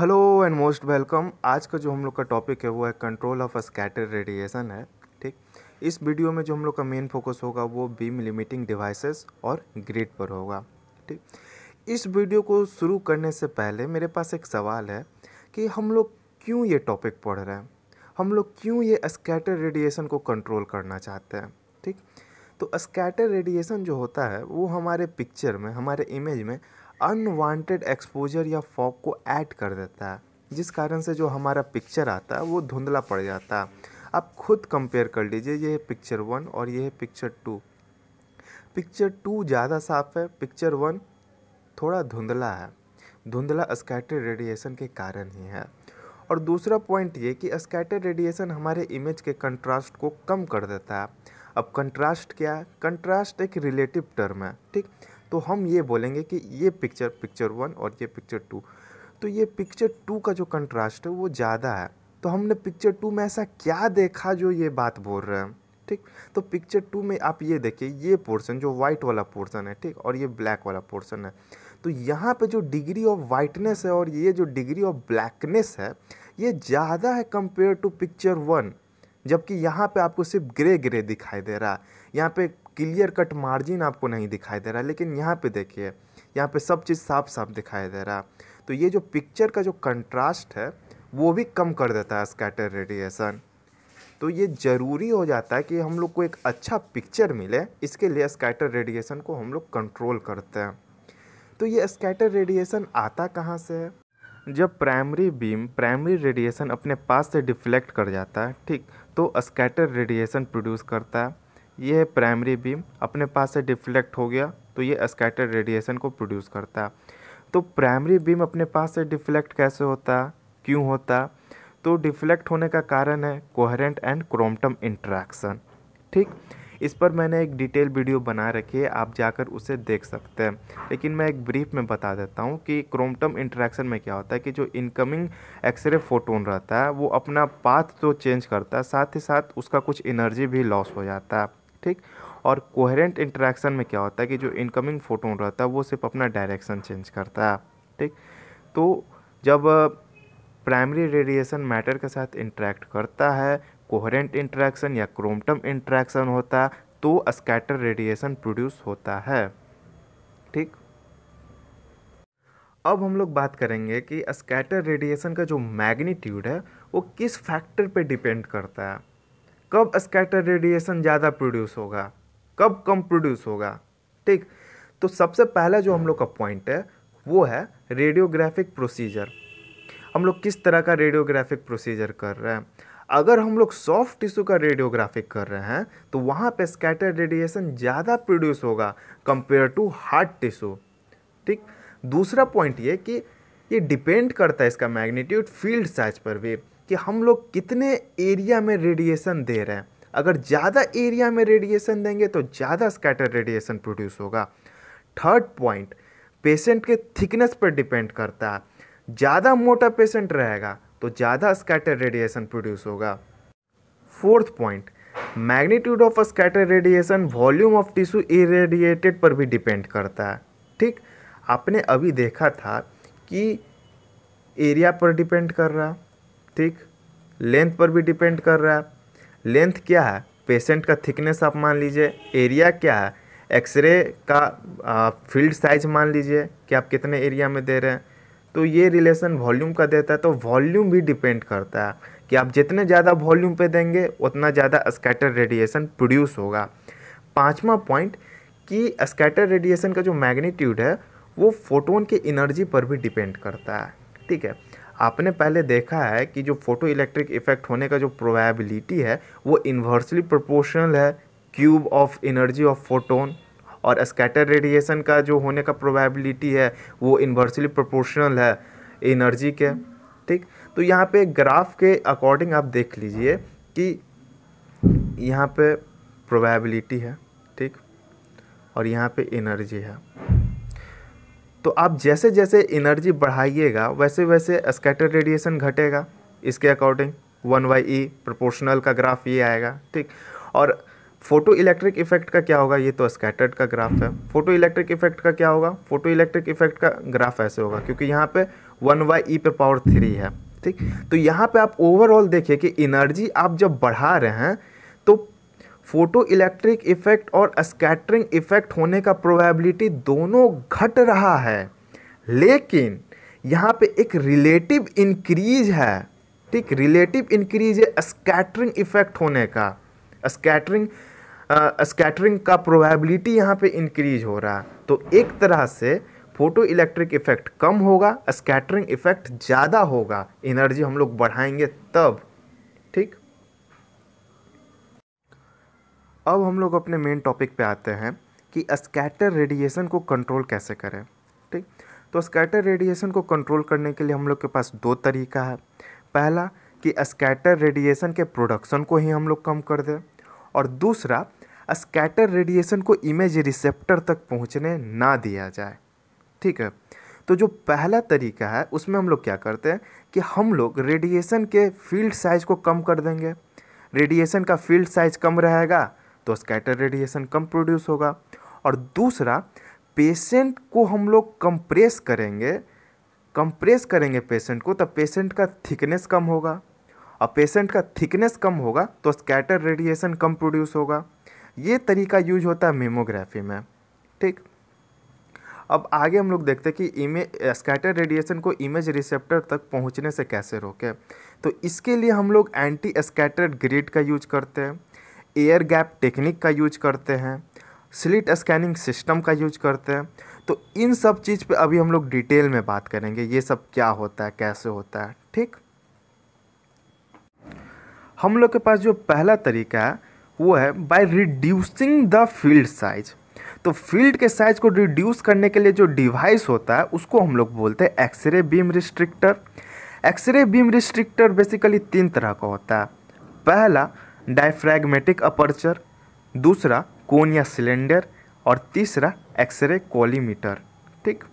hello and most welcome आज का जो हम लोग का टॉपिक है वो है कंट्रोल ऑफ स्कैटर रेडिएशन है ठीक इस वीडियो में जो हम लोग का मेन फोकस होगा वो बीम लिमिटिंग डिवाइसेस और ग्रिड पर होगा ठीक इस वीडियो को शुरू करने से पहले मेरे पास एक सवाल है कि हम लोग क्यों ये टॉपिक पढ़ रहे हैं हम लोग क्यों ये स्कैटर रेडिएशन को कंट्रोल करना चाहते हैं ठीक तो स्कैटर रेडिएशन जो होता है वो हमारे पिक्चर में हमारे इमेज में अनवांटेड एक्सपोजर या फॉग को ऐड कर देता है जिस कारण से जो हमारा पिक्चर आता है वो धुंधला पड़ जाता है आप खुद कंपेयर कर लीजिए ये है पिक्चर वन और ये है पिक्चर टू पिक्चर टू ज़्यादा साफ है पिक्चर वन थोड़ा धुंधला है धुंधला स्कैटर रेडिएशन के कारण ही है और दूसरा पॉइंट ये कि स्कैटर रेडिएशन हमारे इमेज के कंट्रास्ट को कम कर देता है अब कंट्रास्ट क्या है कंट्रास्ट एक रिलेटिव टर्म है ठीक तो हम ये बोलेंगे कि ये पिक्चर पिक्चर वन और ये पिक्चर टू तो ये पिक्चर टू का जो कंट्रास्ट है वो ज़्यादा है तो हमने पिक्चर टू में ऐसा क्या देखा जो ये बात बोल रहे हैं ठीक तो पिक्चर टू में आप ये देखिए ये पोर्शन जो वाइट वाला पोर्शन है ठीक और ये ब्लैक वाला पोर्शन है तो यहाँ पे जो डिग्री ऑफ वाइटनेस है और ये जो डिग्री ऑफ ब्लैकनेस है ये ज़्यादा है कंपेयर टू पिक्चर वन जबकि यहाँ पे आपको सिर्फ ग्रे ग्रे दिखाई दे रहा है यहाँ पे क्लियर कट मार्जिन आपको नहीं दिखाई दे रहा लेकिन यहाँ पे देखिए यहाँ पे सब चीज़ साफ साफ दिखाई दे रहा तो ये जो पिक्चर का जो कंट्रास्ट है वो भी कम कर देता है स्कैटर रेडिएशन तो ये ज़रूरी हो जाता है कि हम लोग को एक अच्छा पिक्चर मिले इसके लिए स्कैटर रेडिएशन को हम लोग कंट्रोल करते हैं तो ये स्कैटर रेडिएशन आता कहाँ से है जब प्राइमरी बीम प्राइमरी रेडिएशन अपने पास से डिफ्लेक्ट कर जाता है ठीक तो स्कैटर रेडिएशन प्रोड्यूस करता है ये है प्राइमरी बीम अपने पास से डिफ्लेक्ट हो गया तो ये स्कैटर रेडिएशन को प्रोड्यूस करता है तो प्राइमरी बीम अपने पास से डिफ्लेक्ट कैसे होता क्यों होता तो डिफ्लेक्ट होने का कारण है कोहरेंट एंड क्रोमटम इंट्रैक्शन ठीक इस पर मैंने एक डिटेल वीडियो बना रखी है आप जाकर उसे देख सकते हैं लेकिन मैं एक ब्रीफ में बता देता हूँ कि क्रोमटम इंट्रैक्शन में क्या होता है कि जो इनकमिंग एक्सरे फोटोन रहता है वो अपना पाथ तो चेंज करता है साथ ही साथ उसका कुछ एनर्जी भी लॉस हो जाता है ठीक और कोहरेंट इंटरेक्शन में क्या होता है कि जो इनकमिंग फ़ोटोन रहता है वो सिर्फ अपना डायरेक्शन चेंज करता है ठीक तो जब प्राइमरी रेडिएशन मैटर के साथ इंटरेक्ट करता है कोहरेंट इंट्रैक्शन या क्रोमटम इंट्रैक्शन होता है तो स्कैटर रेडिएशन प्रोड्यूस होता है ठीक अब हम लोग बात करेंगे कि स्कैटर रेडिएशन का जो मैग्नीट्यूड है वो किस फैक्टर पे डिपेंड करता है कब स्कैटर रेडिएशन ज़्यादा प्रोड्यूस होगा कब कम प्रोड्यूस होगा ठीक तो सबसे पहला जो हम लोग का पॉइंट है वो है रेडियोग्राफिक प्रोसीजर हम लोग किस तरह का रेडियोग्राफिक प्रोसीजर कर रहे हैं अगर हम लोग सॉफ्ट टिश्यू का रेडियोग्राफिक कर रहे हैं तो वहाँ पे स्कैटर रेडिएशन ज़्यादा प्रोड्यूस होगा कंपेयर टू हार्ड टिश्यू ठीक दूसरा पॉइंट ये कि ये डिपेंड करता है इसका मैग्नीट्यूड फील्ड साइज पर भी कि हम लोग कितने एरिया में रेडिएशन दे रहे हैं अगर ज़्यादा एरिया में रेडिएशन देंगे तो ज़्यादा स्कैटर रेडिएशन प्रोड्यूस होगा थर्ड पॉइंट पेशेंट के थिकनेस पर डिपेंड करता है ज़्यादा मोटा पेशेंट रहेगा तो ज़्यादा स्कैटर रेडिएशन प्रोड्यूस होगा fourth point magnitude of scatter radiation volume of tissue irradiated पर भी डिपेंड करता है ठीक आपने अभी देखा था कि एरिया पर डिपेंड कर रहा ठीक लेंथ पर भी डिपेंड कर रहा है लेंथ क्या है पेशेंट का थिकनेस आप मान लीजिए एरिया क्या है एक्सरे का फील्ड साइज मान लीजिए कि आप कितने एरिया में दे रहे हैं तो ये रिलेशन वॉल्यूम का देता है तो वॉल्यूम भी डिपेंड करता है कि आप जितने ज़्यादा वॉल्यूम पे देंगे उतना ज़्यादा स्कैटर रेडिएशन प्रोड्यूस होगा पांचवा पॉइंट कि स्कैटर रेडिएशन का जो मैग्नीट्यूड है वो फोटोन के एनर्जी पर भी डिपेंड करता है ठीक है आपने पहले देखा है कि जो फोटो इलेक्ट्रिक इफेक्ट होने का जो प्रोबेबिलिटी है वो इन्वर्सली प्रोपोर्शनल है cube of energy of photon और स्कैटर रेडिएशन का जो होने का प्रोबेबिलिटी है वो इन्वर्सली प्रोपोर्शनल है एनर्जी के ठीक तो यहाँ पे ग्राफ के अकॉर्डिंग आप देख लीजिए कि यहाँ पे प्रोबेबिलिटी है ठीक और यहाँ पे एनर्जी है तो आप जैसे जैसे एनर्जी बढ़ाइएगा वैसे वैसे स्कैटर रेडिएशन घटेगा इसके according one by E proportional का ग्राफ ये आएगा ठीक और फोटो इलेक्ट्रिक इफेक्ट का क्या होगा ये तो स्कैटर्ड का ग्राफ है फोटो इलेक्ट्रिक इफेक्ट का क्या होगा फोटो इलेक्ट्रिक इफेक्ट का ग्राफ ऐसे होगा क्योंकि यहाँ पे वन बाई ई पे पावर थ्री है ठीक तो यहाँ पे आप ओवरऑल देखिए कि एनर्जी आप जब बढ़ा रहे हैं फोटो इलेक्ट्रिक इफेक्ट और स्कैटरिंग इफेक्ट होने का प्रोबेबिलिटी दोनों घट रहा है लेकिन यहाँ पे एक रिलेटिव इंक्रीज है ठीक रिलेटिव इंक्रीज है स्कैटरिंग इफेक्ट होने का स्कैटरिंग स्कैटरिंग का प्रोबेबिलिटी यहाँ पे इंक्रीज हो रहा है तो एक तरह से फोटो इलेक्ट्रिक इफेक्ट कम होगा स्कैटरिंग इफेक्ट ज़्यादा होगा एनर्जी हम लोग बढ़ाएंगे तब ठीक अब हम लोग अपने मेन टॉपिक पे आते हैं कि स्कैटर रेडिएशन को कंट्रोल कैसे करें ठीक तो स्कैटर रेडिएशन को कंट्रोल करने के लिए हम लोग के पास दो तरीका है पहला कि स्कैटर रेडिएशन के प्रोडक्शन को ही हम लोग कम कर दें और दूसरा स्कैटर रेडिएशन को इमेज रिसेप्टर तक पहुंचने ना दिया जाए ठीक है तो जो पहला तरीका है उसमें हम लोग क्या करते हैं कि हम लोग रेडिएशन के फील्ड साइज को कम कर देंगे रेडिएशन का फील्ड साइज कम रहेगा तो स्कैटर रेडिएशन कम प्रोड्यूस होगा और दूसरा पेशेंट को हम लोग कंप्रेस करेंगे कंप्रेस करेंगे पेशेंट को तब तो पेशेंट का थिकनेस कम होगा और पेशेंट का थिकनेस कम होगा तो स्कैटर रेडिएशन कम प्रोड्यूस होगा ये तरीका यूज होता है मेमोग्राफी में ठीक अब आगे हम लोग देखते हैं कि इमेज स्कैटर रेडिएशन को इमेज रिसेप्टर तक पहुंचने से कैसे रोके तो इसके लिए हम लोग एंटी स्कैटर ग्रिड का यूज करते हैं एयर गैप टेक्निक का यूज करते हैं स्लिट स्कैनिंग सिस्टम का यूज करते हैं तो इन सब चीज़ पे अभी हम लोग डिटेल में बात करेंगे ये सब क्या होता है कैसे होता है ठीक हम लोग के पास जो पहला तरीका है वो है by reducing the field size तो फील्ड के साइज को रिड्यूस करने के लिए जो डिवाइस होता है उसको हम लोग बोलते हैं X-ray beam restrictor X-ray beam restrictor basically तीन तरह का होता है पहला डायफ्रैगमेटिक अपर्चर दूसरा कोन या सिलेंडर और तीसरा एक्सरे कॉलीमीटर ठीक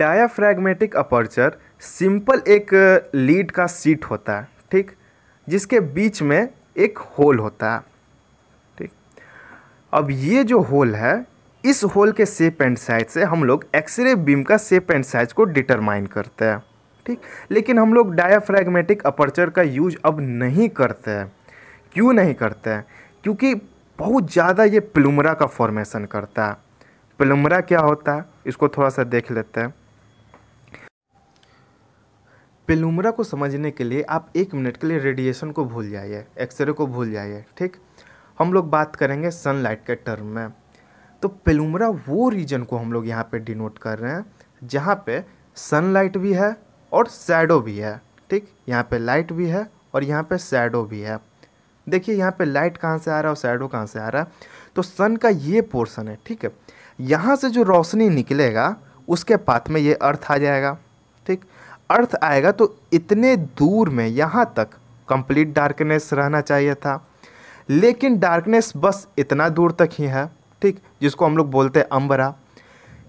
डायाफ्रैगमेटिक अपर्चर सिंपल एक लीड का सीट होता है ठीक जिसके बीच में एक होल होता है ठीक अब ये जो होल है इस होल के सेप एंड साइज से हम लोग एक्सरे बीम का सेप एंड साइज को डिटरमाइन करते हैं ठीक लेकिन हम लोग डायाफ्रैगमेटिक अपर्चर का यूज अब नहीं करते हैं क्यों नहीं करते हैं क्योंकि बहुत ज़्यादा ये प्लुमरा का फॉर्मेशन करता है प्लुमरा क्या होता है इसको थोड़ा सा देख लेते हैं पिलुमरा को समझने के लिए आप एक मिनट के लिए रेडिएशन को भूल जाइए एक्सरे को भूल जाइए ठीक हम लोग बात करेंगे सनलाइट के टर्म में तो पिलुमरा वो रीजन को हम लोग यहाँ पे डिनोट कर रहे हैं जहाँ पे सनलाइट भी है और सैडो भी है ठीक यहाँ पे लाइट भी है और यहाँ पे सैडो भी है देखिए यहाँ पे लाइट कहाँ से आ रहा है और शेडो कहाँ से आ रहा है तो सन का ये पोर्शन है ठीक है यहाँ से जो रोशनी निकलेगा उसके पाथ में ये अर्थ आ जाएगा ठीक अर्थ आएगा तो इतने दूर में यहाँ तक कंप्लीट डार्कनेस रहना चाहिए था लेकिन डार्कनेस बस इतना दूर तक ही है ठीक जिसको हम लोग बोलते हैं अम्बरा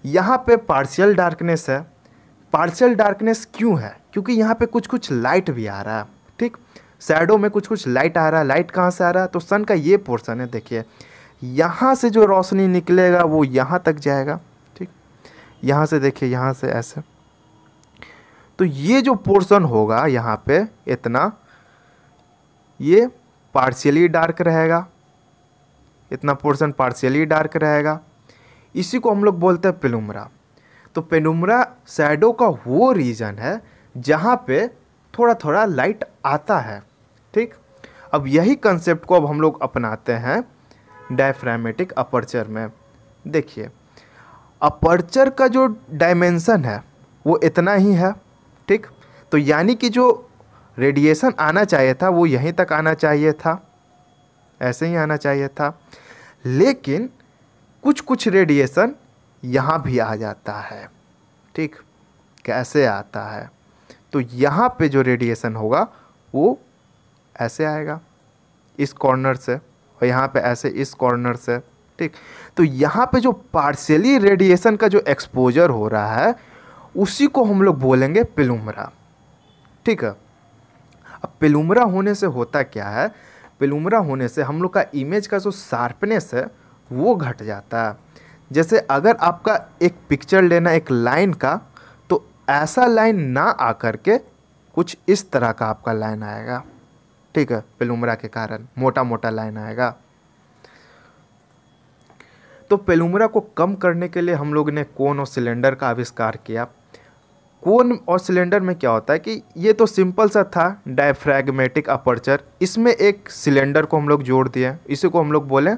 यहाँ पे पार्शियल डार्कनेस है पार्शियल डार्कनेस क्यों है क्योंकि यहाँ पे कुछ कुछ लाइट भी आ रहा है ठीक सैडो में कुछ कुछ लाइट आ रहा है लाइट कहाँ से आ रहा है तो सन का ये पोर्सन है देखिए यहाँ से जो रोशनी निकलेगा वो यहाँ तक जाएगा ठीक यहाँ से देखिए यहाँ से ऐसे तो ये जो पोर्सन होगा यहाँ पे इतना ये पार्शियली डार्क रहेगा इतना पोर्सन पार्शियली डार्क रहेगा इसी को हम लोग बोलते हैं पेनुमरा तो पेनुमरा सैडो का वो रीजन है जहाँ पे थोड़ा थोड़ा लाइट आता है ठीक अब यही कंसेप्ट को अब हम लोग अपनाते हैं डायफ्रामेटिक अपर्चर में देखिए अपर्चर का जो डायमेंसन है वो इतना ही है ठीक तो यानी कि जो रेडिएशन आना चाहिए था वो यहीं तक आना चाहिए था ऐसे ही आना चाहिए था लेकिन कुछ कुछ रेडिएशन यहाँ भी आ जाता है ठीक कैसे आता है तो यहाँ पे जो रेडिएशन होगा वो ऐसे आएगा इस कॉर्नर से और यहाँ पे ऐसे इस कॉर्नर से ठीक तो यहाँ पे जो पार्शियली रेडिएशन का जो एक्सपोजर हो रहा है उसी को हम लोग बोलेंगे पिलुमरा ठीक है अब पिलुमरा होने से होता क्या है पिलुमरा होने से हम लोग का इमेज का जो शार्पनेस है वो घट जाता है जैसे अगर आपका एक पिक्चर लेना एक लाइन का तो ऐसा लाइन ना आकर के कुछ इस तरह का आपका लाइन आएगा ठीक है पेलुमरा के कारण मोटा मोटा लाइन आएगा तो पेलुमरा को कम करने के लिए हम लोग ने कोन और सिलेंडर का आविष्कार किया कोन और सिलेंडर में क्या होता है कि ये तो सिंपल सा था डायफ्रैगमेटिक अपर्चर इसमें एक सिलेंडर को हम लोग जोड़ दिए इसी को हम लोग बोले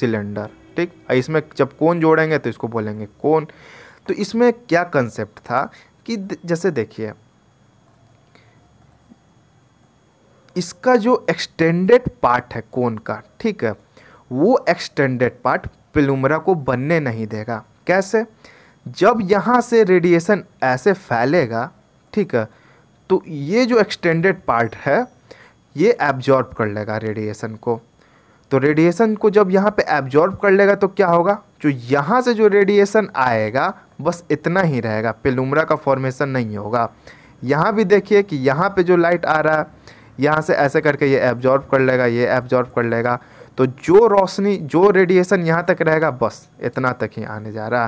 सिलेंडर ठीक इसमें जब कोन जोड़ेंगे तो इसको बोलेंगे कोन तो इसमें क्या कंसेप्ट था कि जैसे देखिए इसका जो एक्सटेंडेड पार्ट है कोन का ठीक है वो एक्सटेंडेड पार्ट पिलुमरा को बनने नहीं देगा कैसे जब यहाँ से रेडिएशन ऐसे फैलेगा ठीक है तो ये जो एक्सटेंडेड पार्ट है ये एब्जॉर्ब कर लेगा रेडिएशन को तो रेडिएशन को जब यहाँ पे एब्जॉर्ब कर लेगा तो क्या होगा जो यहाँ से जो रेडिएशन आएगा बस इतना ही रहेगा पिलुमरा का फॉर्मेशन नहीं होगा यहाँ भी देखिए कि यहाँ पे जो लाइट आ रहा है यहाँ से ऐसे करके ये एब्जॉर्ब कर लेगा ये एब्जॉर्ब कर लेगा तो जो रोशनी जो रेडिएशन यहाँ तक रहेगा बस इतना तक ही आने जा रहा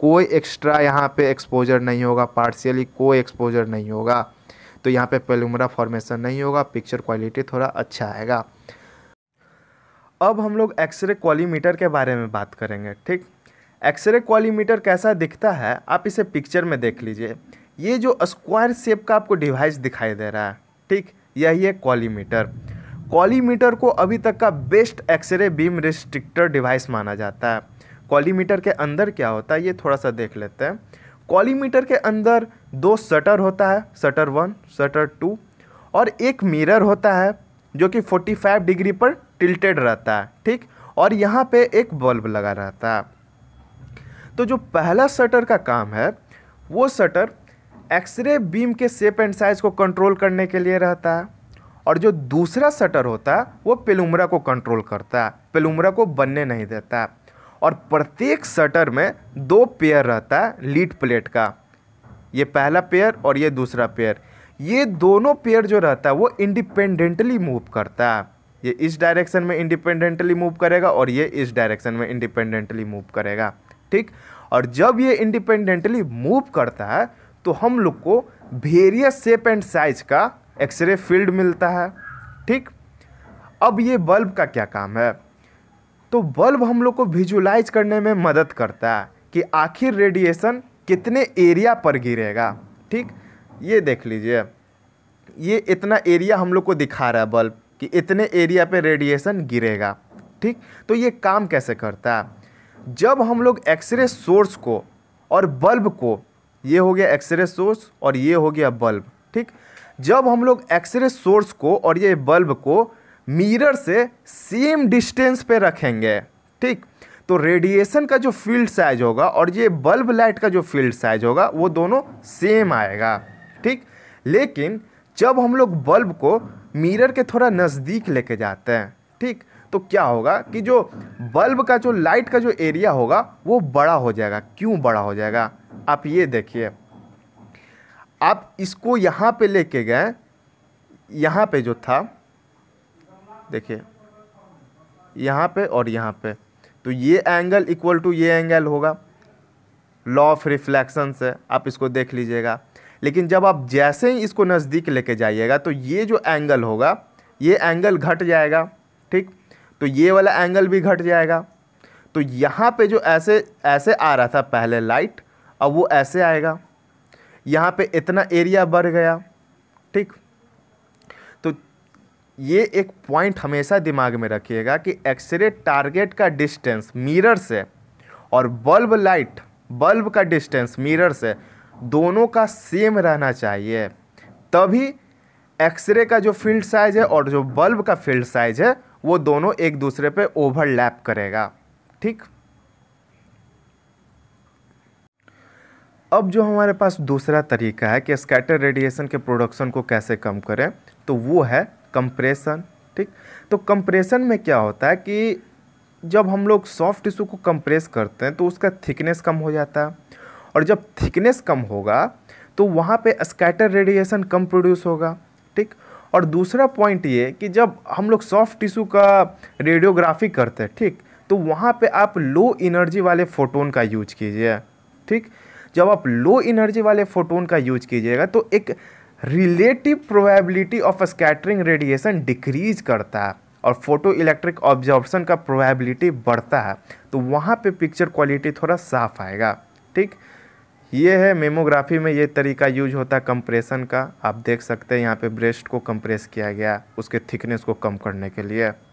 कोई एक्स्ट्रा यहाँ पे एक्सपोजर नहीं होगा पार्शियली कोई एक्सपोजर नहीं होगा तो यहाँ पे पेलुमरा फॉर्मेशन नहीं होगा पिक्चर क्वालिटी थोड़ा अच्छा आएगा अब हम लोग एक्सरे क्वालीमीटर के बारे में बात करेंगे ठीक एक्सरे क्वालीमीटर कैसा दिखता है आप इसे पिक्चर में देख लीजिए ये जो स्क्वायर शेप का आपको डिवाइस दिखाई दे रहा है ठीक यही है कॉलीमीटर कॉलीमीटर को अभी तक का best X-ray beam restrictor device माना जाता है कॉलीमीटर के अंदर क्या होता है ये थोड़ा सा देख लेते हैं कॉलीमीटर के अंदर दो शटर होता है शटर वन शटर टू और एक मिरर होता है जो कि 45 डिग्री पर टिल्टेड रहता है ठीक और यहाँ पे एक बल्ब लगा रहता है तो जो पहला शटर का काम है वो शटर एक्सरे बीम के शेप एंड साइज को कंट्रोल करने के लिए रहता है और जो दूसरा शटर होता है वो पेलुमरा को कंट्रोल करता है पेलुमरा को बनने नहीं देता और प्रत्येक शटर में दो पेयर रहता है लीड प्लेट का ये पहला पेयर और ये दूसरा पेयर ये दोनों पेयर जो रहता है वो इंडिपेंडेंटली मूव करता है ये इस डायरेक्शन में इंडिपेंडेंटली मूव करेगा और ये इस डायरेक्शन में इंडिपेंडेंटली मूव करेगा ठीक और जब ये इंडिपेंडेंटली मूव करता है तो हम लोग को वेरियस शेप एंड साइज का एक्सरे फील्ड मिलता है ठीक अब ये बल्ब का क्या काम है तो बल्ब हम लोग को विजुलाइज करने में मदद करता है कि आखिर रेडिएशन कितने एरिया पर गिरेगा ठीक ये देख लीजिए ये इतना एरिया हम लोग को दिखा रहा है बल्ब कि इतने एरिया पे रेडिएशन गिरेगा ठीक तो ये काम कैसे करता है जब हम लोग एक्सरे सोर्स को और बल्ब को ये हो गया एक्सरे सोर्स और ये हो गया बल्ब ठीक जब हम लोग एक्सरे सोर्स को और ये बल्ब को मिरर से सेम डिस्टेंस पे रखेंगे ठीक तो रेडिएशन का जो फील्ड साइज होगा और ये बल्ब लाइट का जो फील्ड साइज होगा वो दोनों सेम आएगा ठीक लेकिन जब हम लोग बल्ब को मिरर के थोड़ा नज़दीक लेके जाते हैं ठीक तो क्या होगा कि जो बल्ब का जो लाइट का जो एरिया होगा वो बड़ा हो जाएगा क्यों बड़ा हो जाएगा आप ये देखिए आप इसको यहाँ पे लेके गए यहाँ पे जो था देखिए यहाँ पे और यहाँ पे तो ये एंगल इक्वल टू ये एंगल होगा लॉ ऑफ रिफ्लेक्शन से आप इसको देख लीजिएगा लेकिन जब आप जैसे ही इसको नज़दीक लेके जाइएगा तो ये जो एंगल होगा ये एंगल घट जाएगा ठीक तो ये वाला एंगल भी घट जाएगा तो यहाँ पे जो ऐसे ऐसे आ रहा था पहले लाइट अब वो ऐसे आएगा यहाँ पे इतना एरिया बढ़ गया ठीक तो ये एक पॉइंट हमेशा दिमाग में रखिएगा कि एक्सरे टारगेट का डिस्टेंस मिरर से और बल्ब लाइट बल्ब का डिस्टेंस मिरर से दोनों का सेम रहना चाहिए तभी एक्सरे का जो फील्ड साइज है और जो बल्ब का फील्ड साइज है वो दोनों एक दूसरे पे ओवरलैप करेगा ठीक अब जो हमारे पास दूसरा तरीका है कि स्कैटर रेडिएशन के प्रोडक्शन को कैसे कम करें तो वो है कंप्रेशन ठीक तो कंप्रेशन में क्या होता है कि जब हम लोग सॉफ्ट टिश्यू को कंप्रेस करते हैं तो उसका थिकनेस कम हो जाता है और जब थिकनेस कम होगा तो वहाँ पे स्कैटर रेडिएशन कम प्रोड्यूस होगा ठीक और दूसरा पॉइंट ये कि जब हम लोग सॉफ्ट टिश्यू का रेडियोग्राफी करते हैं ठीक तो वहाँ पे आप लो इनर्जी वाले फ़ोटोन का यूज कीजिए ठीक जब आप लो एनर्जी वाले फोटोन का यूज कीजिएगा तो एक relative probability of scattering radiation decrease करता है और फोटो इलेक्ट्रिक ऑब्जॉर्बसन का प्रोबेबिलिटी बढ़ता है तो वहाँ पे पिक्चर क्वालिटी थोड़ा साफ आएगा ठीक ये है मेमोग्राफी में ये तरीका यूज होता है कंप्रेशन का आप देख सकते हैं यहाँ पे ब्रेस्ट को कंप्रेस किया गया उसके थिकनेस को कम करने के लिए